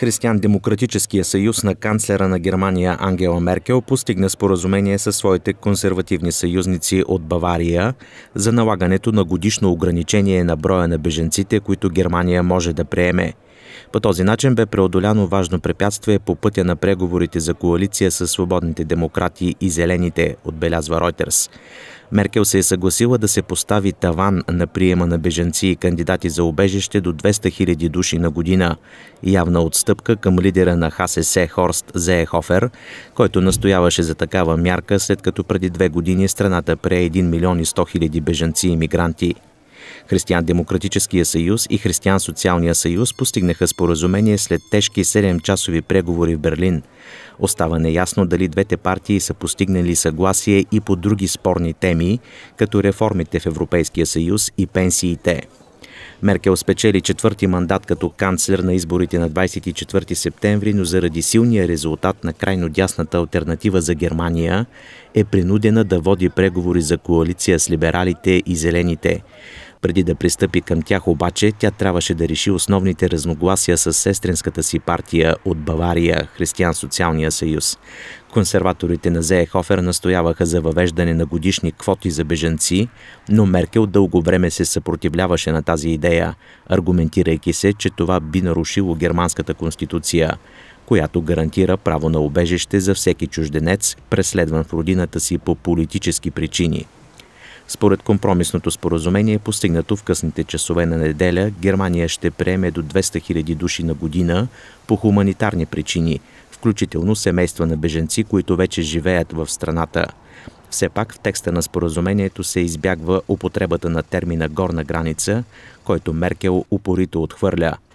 Християн-демократическия съюз на канцлера на Германия Ангела Меркел постигна споразумение със своите консервативни съюзници от Бавария за налагането на годишно ограничение на броя на беженците, които Германия може да приеме – по този начин бе преодоляно важно препятствие по пътя на преговорите за коалиция с свободните демократи и зелените, отбелязва Ройтерс. Меркел се е съгласила да се постави таван на приема на беженци и кандидати за обежище до 200 000 души на година. Явна отстъпка към лидера на ХСС Хорст Зеехофер, който настояваше за такава мярка, след като преди две години страната прие 1 милион и 100 000 беженци и мигранти – Християн-демократическия съюз и Християн-социалния съюз постигнаха споразумение след тежки 7-часови преговори в Берлин. Остава неясно дали двете партии са постигнали съгласие и по други спорни теми, като реформите в Европейския съюз и пенсиите. Меркел спечели четвърти мандат като канцлер на изборите на 24 септември, но заради силния резултат на крайно дясната альтернатива за Германия е принудена да води преговори за коалиция с либералите и зелените. Преди да пристъпи към тях обаче, тя трябваше да реши основните разногласия с сестринската си партия от Бавария – Християн-социалния съюз. Консерваторите на Зеехофер настояваха за въвеждане на годишни квоти за беженци, но Меркел дълго време се съпротивляваше на тази идея, аргументирайки се, че това би нарушило германската конституция която гарантира право на убежище за всеки чужденец, преследван в родината си по политически причини – според компромисното споразумение, постигнато в късните часове на неделя, Германия ще приеме до 200 000 души на година по хуманитарни причини, включително семейства на беженци, които вече живеят в страната. Все пак в текста на споразумението се избягва употребата на термина горна граница, който Меркел упорито отхвърля –